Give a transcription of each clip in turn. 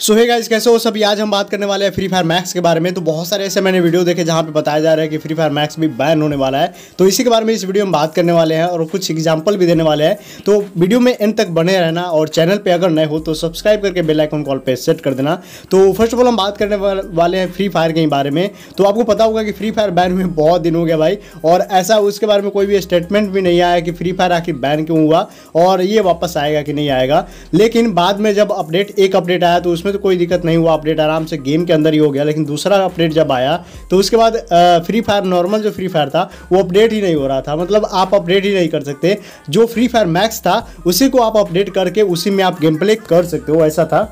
सो इस कैसे हो सभी आज हम बात करने वाले हैं फ्री फायर मैक्स के बारे में तो बहुत सारे ऐसे मैंने वीडियो देखे जहां पे बताया जा रहा है कि फ्री फायर मैक्स भी बैन होने वाला है तो इसी के बारे में इस वीडियो में बात करने वाले हैं और कुछ एग्जाम्पल भी देने वाले हैं तो वीडियो में एंड तक बने रहना और चैनल पर अगर नए हो तो सब्सक्राइब करके बेलाइकॉन कॉल पर सेट कर देना तो फर्स्ट ऑफ ऑल हम बात करने वाले हैं फ्री फायर के बारे में तो आपको पता होगा कि फ्री फायर बैन हुए बहुत दिन हो गया भाई और ऐसा उसके बारे में कोई भी स्टेटमेंट भी नहीं आया कि फ्री फायर आखिर बैन क्यों हुआ और ये वापस आएगा कि नहीं आएगा लेकिन बाद में जब अपडेट एक अपडेट अपडेट आया तो उसमें तो कोई दिक्कत नहीं हुआ अपडेट आराम से गेम के अंदर ही हो गया लेकिन दूसरा अपडेट जब आया तो उसके बाद फ्री फायर नॉर्मल जो फ्री फायर था वो अपडेट ही नहीं हो रहा था मतलब आप अपडेट ही नहीं कर सकते जो फ्री फायर मैक्स था उसी को आप अपडेट करके उसी में आप गेम प्ले कर सकते हो ऐसा था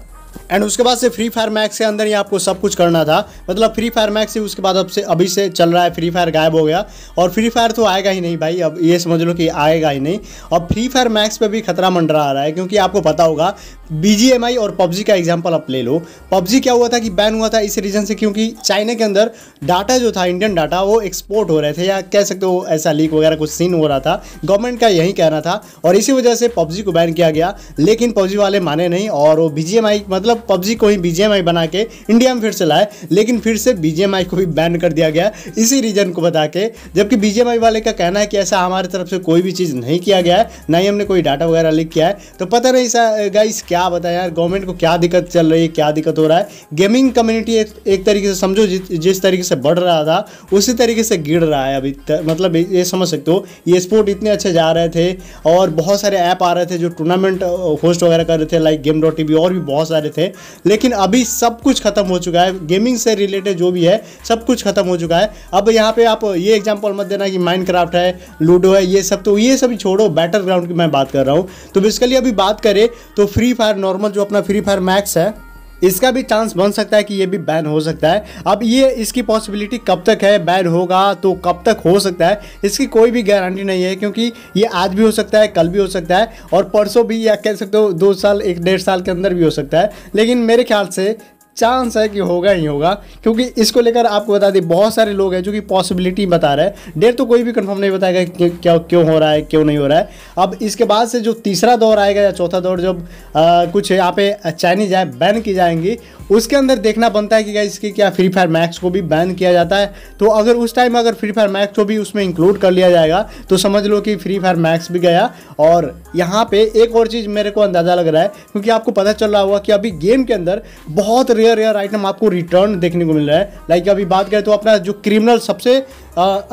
एंड उसके बाद से फ्री फायर मैक्स के अंदर ही आपको सब कुछ करना था मतलब फ्री फायर मैक्स ही उसके बाद अब से अभी से चल रहा है फ्री फायर गायब हो गया और फ्री फायर तो आएगा ही नहीं भाई अब ये समझ लो कि आएगा ही नहीं और फ्री फायर मैक्स पे भी खतरा मंडरा आ रहा है क्योंकि आपको पता होगा बीजीएमआई और पबजी का एग्जाम्पल आप ले लो पबजी क्या हुआ था कि बैन हुआ था इस रीज़न से क्योंकि चाइना के अंदर डाटा जो था इंडियन डाटा वो एक्सपोर्ट हो रहे थे या कह सकते हो ऐसा लीक वगैरह कुछ सीन हो रहा था गवर्नमेंट का यही कहना था और इसी वजह से पबजी को बैन किया गया लेकिन पबजी वाले माने नहीं और वो बी मतलब पबजी को ही बी बना के इंडिया में फिर से लाए लेकिन फिर से बी को भी बैन कर दिया गया इसी रीज़न को बता के जबकि बी वाले का कहना है कि ऐसा हमारे तरफ से कोई भी चीज़ नहीं किया गया है ना ही हमने कोई डाटा वगैरह लीक किया है तो पता नहीं गाइस क्या क्या बताएं यार गवर्नमेंट को क्या दिक्कत चल रही है क्या दिक्कत हो रहा है गेमिंग कम्युनिटी एक, एक तरीके से समझो जि, जिस तरीके से बढ़ रहा था उसी तरीके से गिर रहा है अभी तर, मतलब ये समझ सकते हो ये स्पोर्ट इतने अच्छे जा रहे थे और बहुत सारे ऐप आ रहे थे जो टूर्नामेंट होस्ट वगैरह कर रहे थे लाइक गेम डॉट टी और भी बहुत सारे थे लेकिन अभी सब कुछ खत्म हो चुका है गेमिंग से रिलेटेड जो भी है सब कुछ खत्म हो चुका है अब यहाँ पे आप ये एग्जाम्पल मत देना कि माइंड है लूडो है ये सब तो ये सभी छोड़ो बैटल ग्राउंड की मैं बात कर रहा हूँ तो बेसिकली अभी बात करें तो फ्री फायर नॉर्मल जो अपना फ्री फायर मैक्स है इसका भी चांस बन सकता है कि ये भी बैन हो सकता है अब ये इसकी पॉसिबिलिटी कब तक है बैन होगा तो कब तक हो सकता है इसकी कोई भी गारंटी नहीं है क्योंकि ये आज भी हो सकता है कल भी हो सकता है और परसों भी या कह सकते हो दो साल एक डेढ़ साल के अंदर भी हो सकता है लेकिन मेरे ख्याल से चांस है कि होगा ही होगा क्योंकि इसको लेकर आपको बता दें बहुत सारे लोग हैं जो कि पॉसिबिलिटी बता रहे हैं डेट तो कोई भी कंफर्म नहीं बताएगा कि क्या क्यों हो रहा है क्यों नहीं हो रहा है अब इसके बाद से जो तीसरा दौर आएगा या चौथा दौर जब कुछ यहाँ पे चाइनीज ऐप बैन की जाएंगी उसके अंदर देखना बनता है कि क्या इसके क्या फ्री फायर मैक्स को भी बैन किया जाता है तो अगर उस टाइम अगर फ्री फायर मैक्स को भी उसमें इंक्लूड कर लिया जाएगा तो समझ लो कि फ्री फायर मैक्स भी गया और यहाँ पे एक और चीज़ मेरे को अंदाज़ा लग रहा है क्योंकि आपको पता चल रहा हुआ कि अभी गेम के अंदर बहुत रेयर रेयर आइटम आपको रिटर्न देखने को मिल रहा है लाइक अभी बात करें तो अपना जो क्रिमिनल सबसे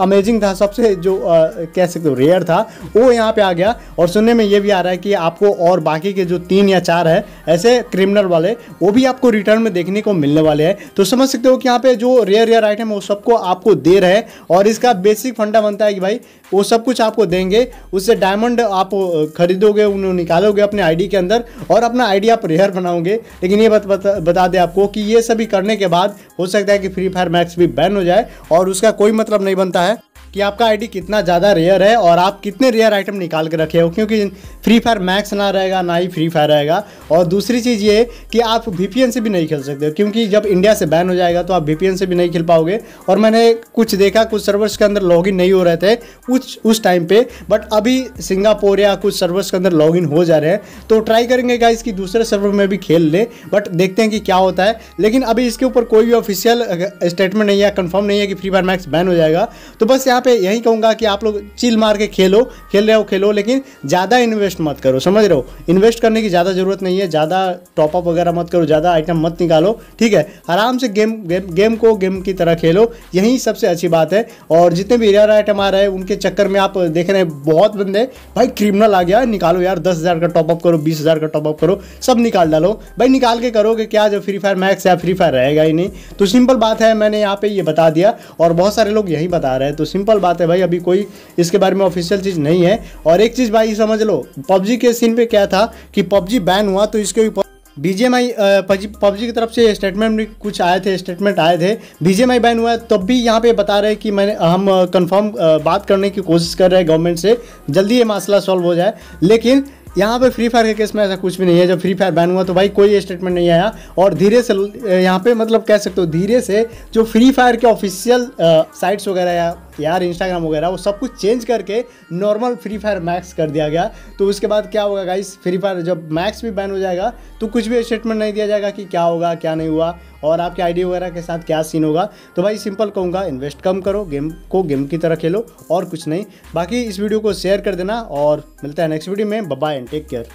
अमेजिंग था सबसे जो आ, कह सकते हो रेयर था वो यहाँ पे आ गया और सुनने में ये भी आ रहा है कि आपको और बाकी के जो तीन या चार है ऐसे क्रिमिनल वाले वो भी आपको रिटर्न में देखने को मिलने वाले हैं तो समझ सकते हो कि यहाँ पे जो रेयर रेयर आइटम है वो सबको आपको दे रहे हैं और इसका बेसिक फंडा बनता है कि भाई वो सब कुछ आपको देंगे उससे डायमंड आप खरीदोगे उन्हें निकालोगे अपने आईडी के अंदर और अपना आईडी आप रेयर बनाओगे लेकिन ये बत, बत, बता दें आपको को कि ये सभी करने के बाद हो सकता है कि फ्री फायर मैक्स भी बैन हो जाए और उसका कोई मतलब नहीं बनता है कि आपका आईडी कितना ज़्यादा रेयर है और आप कितने रेयर आइटम निकाल के रखे हो क्योंकि फ्री फायर मैक्स ना रहेगा ना ही फ्री फायर रहेगा और दूसरी चीज़ ये कि आप वी से भी नहीं खेल सकते हो क्योंकि जब इंडिया से बैन हो जाएगा तो आप वी से भी नहीं खेल पाओगे और मैंने कुछ देखा कुछ सर्वर्स के अंदर लॉगिन नहीं हो रहे थे उस उस टाइम पे बट अभी सिंगापुर या कुछ सर्वर्स के अंदर लॉगिन हो जा रहे हैं तो ट्राई करेंगे क्या इसकी दूसरे सर्वर में भी खेल लें बट देखते हैं कि क्या होता है लेकिन अभी इसके ऊपर कोई भी ऑफिशियल स्टेटमेंट नहीं है कंफर्म नहीं है कि फ्री फायर मैक्स बैन हो जाएगा तो बस यहाँ यहाँ पे यही कहूँगा कि आप लोग चिल मार के खेलो खेल रहे हो खेलो लेकिन ज़्यादा इन्वेस्ट मत करो समझ रहे हो इन्वेस्ट करने की ज़्यादा ज़रूरत नहीं है ज़्यादा टॉपअप वगैरह मत करो ज़्यादा आइटम मत निकालो ठीक है आराम से गेम गेम गेम को गेम की तरह खेलो यही सबसे अच्छी बात है और जितने भी रेयर आइटम आ रहे हैं उनके चक्कर में आप देख रहे हैं बहुत बंदे भाई क्रिमिनल आ गया निकालो यार दस हज़ार का टॉपअप करो बीस हज़ार का टॉपअप करो सब निकाल डालो भाई निकाल के करोगे क्या जो फ्री फायर मैक्स या फ्री फायर रहेगा ही नहीं तो सिंपल बात है मैंने यहाँ पे ये बता दिया और बहुत सारे लोग यही बता रहे हैं तो सिंपल सिंपल बात है भाई अभी कोई इसके बारे में ऑफिशियल चीज़ नहीं है और एक चीज़ भाई समझ लो पबजी के सीन पे क्या था कि पबजी बैन हुआ तो इसके ऊपर बीजेएमआई पबजी की तरफ से स्टेटमेंट भी कुछ आए थे स्टेटमेंट आए थे बीजेएमआई बैन हुआ है तब भी यहाँ पे बता रहे हैं कि मैंने हम कंफर्म बात करने की कोशिश कर रहे हैं गवर्नमेंट से जल्दी ये मसला सॉल्व हो जाए लेकिन यहाँ पे फ्री फायर के केस में ऐसा कुछ भी नहीं है जब फ्री फायर बैन हुआ तो भाई कोई स्टेटमेंट नहीं आया और धीरे से यहाँ पे मतलब कह सकते हो धीरे से जो फ्री फायर के ऑफिशियल साइट्स वगैरह या यार इंस्टाग्राम वगैरह वो सब कुछ चेंज करके नॉर्मल फ्री फायर मैक्स कर दिया गया तो उसके बाद क्या होगा गाइस फ्री फायर जब मैक्स भी बैन हो जाएगा तो कुछ भी स्टेटमेंट नहीं दिया जाएगा कि क्या होगा क्या नहीं हुआ और आपके आईडी वगैरह के साथ क्या सीन होगा तो भाई सिंपल कहूँगा इन्वेस्ट कम करो गेम को गेम की तरह खेलो और कुछ नहीं बाकी इस वीडियो को शेयर कर देना और मिलता है नेक्स्ट वीडियो में बाय एंड टेक केयर